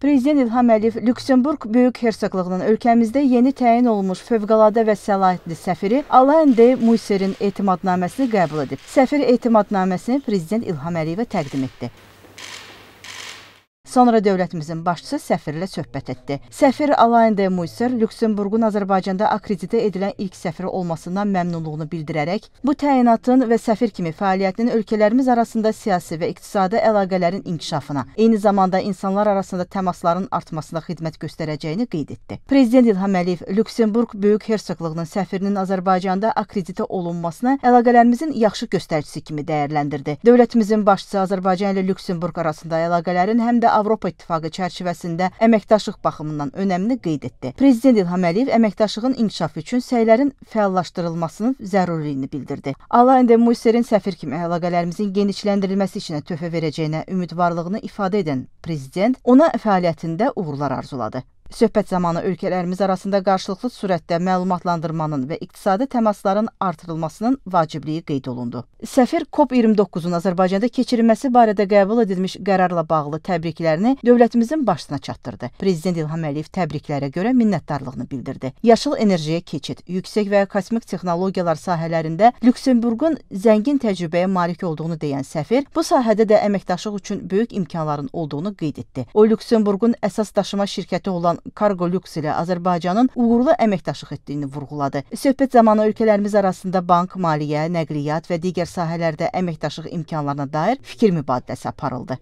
Prezident İlham Əliyev Lüksemburq Böyük Hersoqluğunun ölkəmizdə yeni təyin olmuş fövqəladə və səlahiyyətli səfiri Alain de Muisserin etimadnaməsini qəbul edib. Səfir etimadnaməsini prezident İlham Əliyevə təqdim etdi. Sonra dövlətimizin başçısı səfirlə söhbət etdi. Səfir Alain de Muyser Lüksemburqun Azərbaycanda akreditə edilən ilk səfiri olmasından məmnunluğunu bildirərək, bu təyinatın və səfir kimi fəaliyyətinin ölkələrimiz arasında siyasi və iqtisadi əlaqələrin inkişafına, eyni zamanda insanlar arasında təmasların artmasına xidmət göstərəcəyini qeyd etdi. Prezident İlham Əliyev Lüksemburq Böyük Hersoqluğunun səfirinin Azərbaycanda akreditə olunmasını əlaqələrimizin yaxşı göstəricisi kimi dəyərləndirdi. Dövlətimizin başçısı Azərbaycan ilə Lüksemburq arasında əlaqələrin həm də Avropa İttifaqı çərçivəsində əməkdaşlıq baxımından önəmli qeyd etdi. Prezident İlham Əliyev əməkdaşlığın inkişafı üçün səylərin fəallaşdırılmasının zərurliyini bildirdi. Alain de Muserin səfir kimi əlaqələrimizin genişləndirilməsi içinə töhfə verəcəyinə ümidvarlığını ifadə edən prezident ona fəaliyyətində uğurlar arzuladı. Söhbət zamanı ölkələrimiz arasında qarşılıqlı sürətdə məlumatlandırmanın və iqtisadi təmasların artırılmasının vacibliyi qeyd olundu. Səfir COP29-un Azərbaycanda keçirilməsi barədə qəbul edilmiş qərarla bağlı təbriklərini dövlətimizin başına çatdırdı. Prezident İlham Əliyev təbriklərə görə minnətdarlığını bildirdi. Yaşıl enerjiyə keçid, yüksək və kosmik texnologiyalar sahələrində Lüksemburqun zəngin təcrübəyə malik olduğunu deyən səfir, bu sahədə də əməkdaşlıq üçün böyük imkanların olduğunu qeyd etdi. O Lüksemburqun əsas daşıma şirkəti olan Azərbaycan Kargo Lüks ilə Azərbaycanın uğurlu əməkdaşlıq etdiyini vurğuladı. Söhbət zamanı ölkələrimiz arasında bank, maliyyə, nəqliyyat və digər sahələrdə əməkdaşlıq imkanlarına dair fikir mübadiləsi aparıldı.